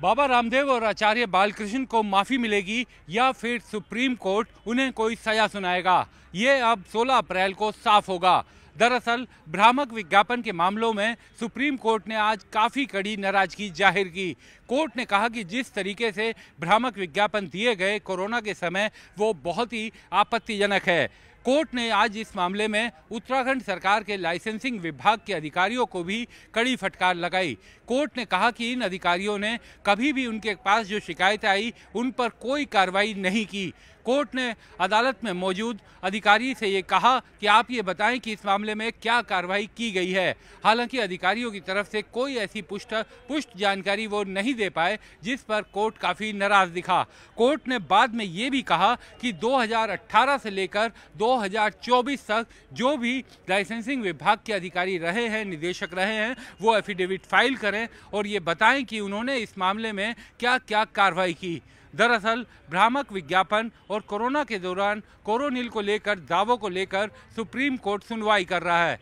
बाबा रामदेव और आचार्य बालकृष्ण को माफ़ी मिलेगी या फिर सुप्रीम कोर्ट उन्हें कोई सजा सुनाएगा ये अब 16 अप्रैल को साफ होगा दरअसल भ्रामक विज्ञापन के मामलों में सुप्रीम कोर्ट ने आज काफ़ी कड़ी नाराजगी जाहिर की कोर्ट ने कहा कि जिस तरीके से भ्रामक विज्ञापन दिए गए कोरोना के समय वो बहुत ही आपत्तिजनक है कोर्ट ने आज इस मामले में उत्तराखंड सरकार के लाइसेंसिंग विभाग के अधिकारियों को भी कड़ी फटकार लगाई कोर्ट ने कहा कि इन अधिकारियों ने कभी भी उनके पास जो शिकायतें आई उन पर कोई कार्रवाई नहीं की कोर्ट ने अदालत में मौजूद अधिकारी से ये कहा कि आप ये बताएं कि इस मामले में क्या कार्रवाई की गई है हालांकि अधिकारियों की तरफ से कोई ऐसी पुष्ट पुष्ट जानकारी वो नहीं दे पाए जिस पर कोर्ट काफ़ी नाराज दिखा कोर्ट ने बाद में ये भी कहा कि 2018 से लेकर 2024 तक जो भी लाइसेंसिंग विभाग के अधिकारी रहे हैं निदेशक रहे हैं वो एफिडेविट फाइल करें और ये बताएं कि उन्होंने इस मामले में क्या क्या कार्रवाई की दरअसल भ्रामक विज्ञापन और कोरोना के दौरान कोरोनिल को लेकर दावों को लेकर सुप्रीम कोर्ट सुनवाई कर रहा है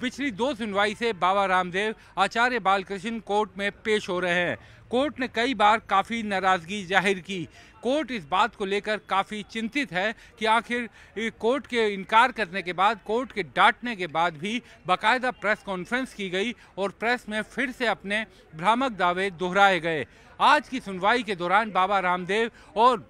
पिछली दो सुनवाई से बाबा रामदेव आचार्य बालकृष्ण कोर्ट में पेश हो रहे हैं कोर्ट ने कई बार काफ़ी नाराज़गी जाहिर की कोर्ट इस बात को लेकर काफ़ी चिंतित है कि आखिर कोर्ट के इनकार करने के बाद कोर्ट के डांटने के बाद भी बाकायदा प्रेस कॉन्फ्रेंस की गई और प्रेस में फिर से अपने भ्रामक दावे दोहराए गए आज की सुनवाई के दौरान बाबा रामदेव और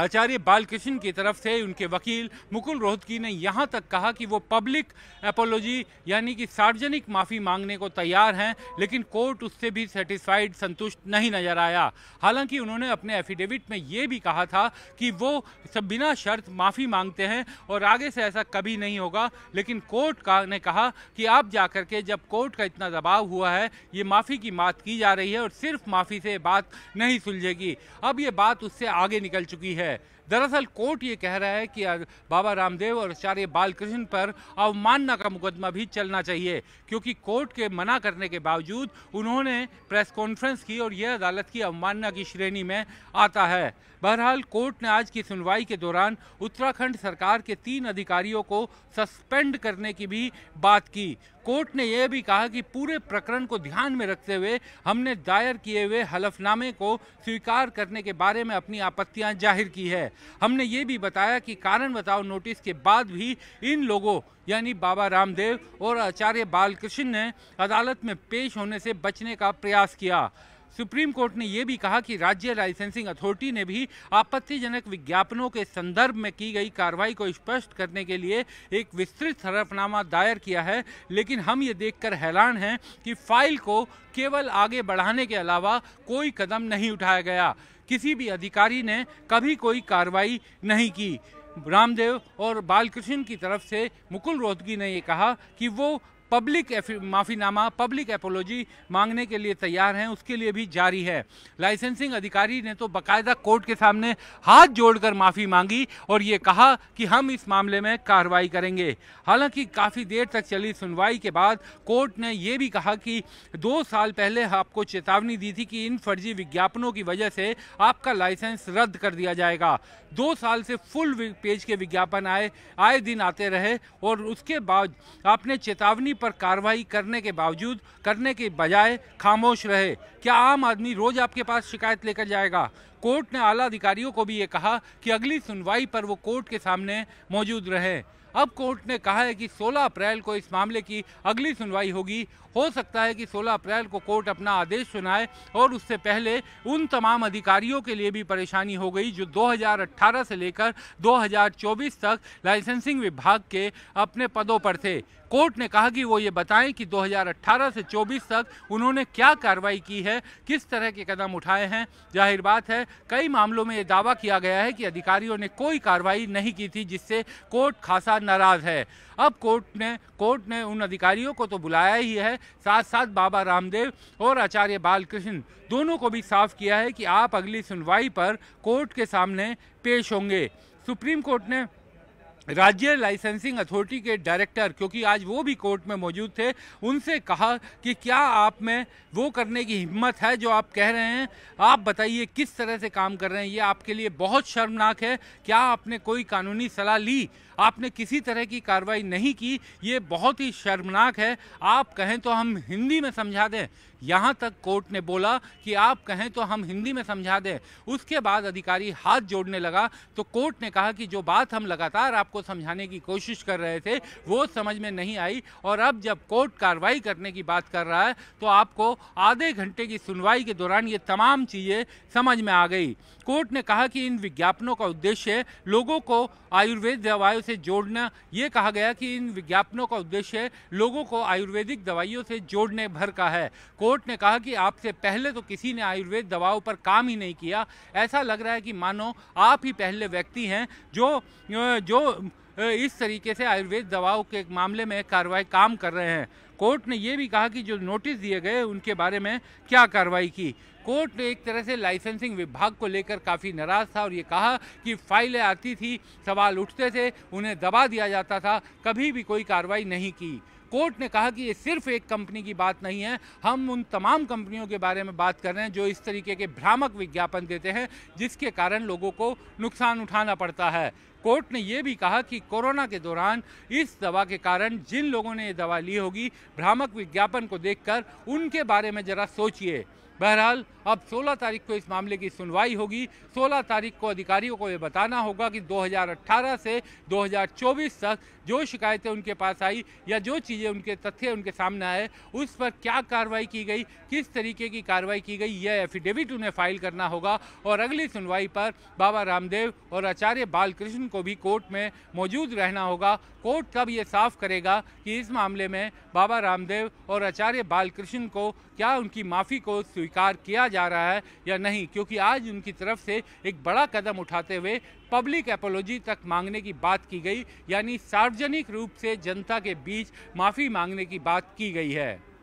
आचार्य बालकृष्ण की तरफ से उनके वकील मुकुल रोहतगी ने यहाँ तक कहा कि वो पब्लिक एपोलॉजी यानी कि सार्वजनिक माफ़ी मांगने को तैयार हैं लेकिन कोर्ट उससे भी सेटिस्फाइड संतुष्ट नहीं नजर आया हालांकि उन्होंने अपने एफिडेविट में ये भी कहा था कि वो सब बिना शर्त माफ़ी मांगते हैं और आगे से ऐसा कभी नहीं होगा लेकिन कोर्ट का ने कहा कि आप जा के जब कोर्ट का इतना दबाव हुआ है ये माफ़ी की बात की जा रही है और सिर्फ माफ़ी से बात नहीं सुलझेगी अब ये बात उससे आगे निकल चुकी है है दरअसल कोर्ट ये कह रहा है कि बाबा रामदेव और आचार्य बालकृष्ण पर अवमानना का मुकदमा भी चलना चाहिए क्योंकि कोर्ट के मना करने के बावजूद उन्होंने प्रेस कॉन्फ्रेंस की और यह अदालत की अवमानना की श्रेणी में आता है बहरहाल कोर्ट ने आज की सुनवाई के दौरान उत्तराखंड सरकार के तीन अधिकारियों को सस्पेंड करने की भी बात की कोर्ट ने यह भी कहा कि पूरे प्रकरण को ध्यान में रखते हुए हमने दायर किए हुए हलफनामे को स्वीकार करने के बारे में अपनी आपत्तियां जाहिर की है हमने ये भी बताया कि कारण बताओ नोटिस के बाद भी इन लोगों यानी बाबा रामदेव और आचार्य बालकृष्ण ने अदालत में पेश होने से बचने का प्रयास किया सुप्रीम कोर्ट ने यह भी कहा कि राज्य लाइसेंसिंग अथॉरिटी ने भी आपत्तिजनक विज्ञापनों के संदर्भ में की गई कार्रवाई को स्पष्ट करने के लिए एक विस्तृत हरफनामा दायर किया है लेकिन हम ये देखकर हैरान हैं कि फाइल को केवल आगे बढ़ाने के अलावा कोई कदम नहीं उठाया गया किसी भी अधिकारी ने कभी कोई कार्रवाई नहीं की रामदेव और बालकृष्ण की तरफ से मुकुल रोहतगी ने यह कहा कि वो पब्लिक माफ़ीनामा पब्लिक एपोलॉजी मांगने के लिए तैयार हैं उसके लिए भी जारी है लाइसेंसिंग अधिकारी ने तो बाकायदा कोर्ट के सामने हाथ जोड़कर माफ़ी मांगी और ये कहा कि हम इस मामले में कार्रवाई करेंगे हालांकि काफ़ी देर तक चली सुनवाई के बाद कोर्ट ने यह भी कहा कि दो साल पहले आपको चेतावनी दी थी कि इन फर्जी विज्ञापनों की वजह से आपका लाइसेंस रद्द कर दिया जाएगा दो साल से फुल पेज के विज्ञापन आए आए दिन आते रहे और उसके बाद आपने चेतावनी पर कार्रवाई करने के बावजूद करने के बजाय खामोश रहे क्या आम आदमी रोज आपके पास शिकायत लेकर जाएगा कोर्ट ने आला अधिकारियों को भी ये कहा कि अगली सुनवाई पर वो कोर्ट के सामने मौजूद रहे अब कोर्ट ने कहा है कि 16 अप्रैल को इस मामले की अगली सुनवाई होगी हो सकता है कि 16 अप्रैल को कोर्ट अपना आदेश सुनाए और उससे पहले उन तमाम अधिकारियों के लिए भी परेशानी हो गई जो 2018 से लेकर 2024 तक लाइसेंसिंग विभाग के अपने पदों पर थे कोर्ट ने कहा कि वो ये बताएं कि 2018 से 24 तक उन्होंने क्या कार्रवाई की है किस तरह के कदम उठाए हैं जाहिर बात है कई मामलों में ये दावा किया गया है कि अधिकारियों ने कोई कार्रवाई नहीं की थी जिससे कोर्ट खासा नाराज़ है अब कोर्ट ने कोर्ट ने उन अधिकारियों को तो बुलाया ही है साथ साथ बाबा रामदेव और आचार्य बालकृष्ण दोनों को भी साफ किया है कि आप अगली सुनवाई पर कोर्ट के सामने पेश होंगे सुप्रीम कोर्ट ने राज्य लाइसेंसिंग अथॉरिटी के डायरेक्टर क्योंकि आज वो भी कोर्ट में मौजूद थे उनसे कहा कि क्या आप में वो करने की हिम्मत है जो आप कह रहे हैं आप बताइए किस तरह से काम कर रहे हैं ये आपके लिए बहुत शर्मनाक है क्या आपने कोई कानूनी सलाह ली आपने किसी तरह की कार्रवाई नहीं की ये बहुत ही शर्मनाक है आप कहें तो हम हिंदी में समझा दें यहाँ तक कोर्ट ने बोला कि आप कहें तो हम हिंदी में समझा दें उसके बाद अधिकारी हाथ जोड़ने लगा तो कोर्ट ने कहा कि जो बात हम लगातार आपको समझाने की कोशिश कर रहे थे वो समझ में नहीं आई और अब जब कोर्ट कार्रवाई करने की बात कर रहा है तो आपको आधे घंटे की सुनवाई के दौरान ये तमाम चीज़ें समझ में आ गई कोर्ट ने कहा कि इन विज्ञापनों का उद्देश्य लोगों को आयुर्वेद दवाइयों से जोड़ना ये कहा गया कि इन विज्ञापनों का उद्देश्य लोगों को आयुर्वेदिक दवाइयों से जोड़ने भर का है कोर्ट ने कहा कि आपसे पहले तो किसी ने आयुर्वेद दवाओं पर काम ही नहीं किया ऐसा लग रहा है कि मानो आप ही पहले व्यक्ति हैं जो जो इस तरीके से आयुर्वेद दवाओं के मामले में कार्रवाई काम कर रहे हैं कोर्ट ने यह भी कहा कि जो नोटिस दिए गए उनके बारे में क्या कार्रवाई की कोर्ट ने एक तरह से लाइसेंसिंग विभाग को लेकर काफ़ी नाराज़ था और ये कहा कि फाइलें आती थी सवाल उठते थे उन्हें दबा दिया जाता था कभी भी कोई कार्रवाई नहीं की कोर्ट ने कहा कि ये सिर्फ एक कंपनी की बात नहीं है हम उन तमाम कंपनियों के बारे में बात कर रहे हैं जो इस तरीके के भ्रामक विज्ञापन देते हैं जिसके कारण लोगों को नुकसान उठाना पड़ता है कोर्ट ने यह भी कहा कि कोरोना के दौरान इस दवा के कारण जिन लोगों ने ये दवा ली होगी भ्रामक विज्ञापन को देखकर उनके बारे में ज़रा सोचिए बहरहाल अब 16 तारीख को इस मामले की सुनवाई होगी 16 तारीख को अधिकारियों को ये बताना होगा कि 2018 से 2024 तक जो शिकायतें उनके पास आई या जो चीज़ें उनके तथ्य उनके सामने आए उस पर क्या कार्रवाई की गई किस तरीके की कार्रवाई की गई यह एफिडेविट उन्हें फाइल करना होगा और अगली सुनवाई पर बाबा रामदेव और आचार्य बालकृष्ण को भी कोर्ट में मौजूद रहना होगा कोर्ट तब ये साफ करेगा कि इस मामले में बाबा रामदेव और आचार्य बालकृष्ण को क्या उनकी माफ़ी को स्वीकार किया जा रहा है या नहीं क्योंकि आज उनकी तरफ से एक बड़ा कदम उठाते हुए पब्लिक एपोलॉजी तक मांगने की बात की गई यानी सार्वजनिक रूप से जनता के बीच माफ़ी मांगने की बात की गई है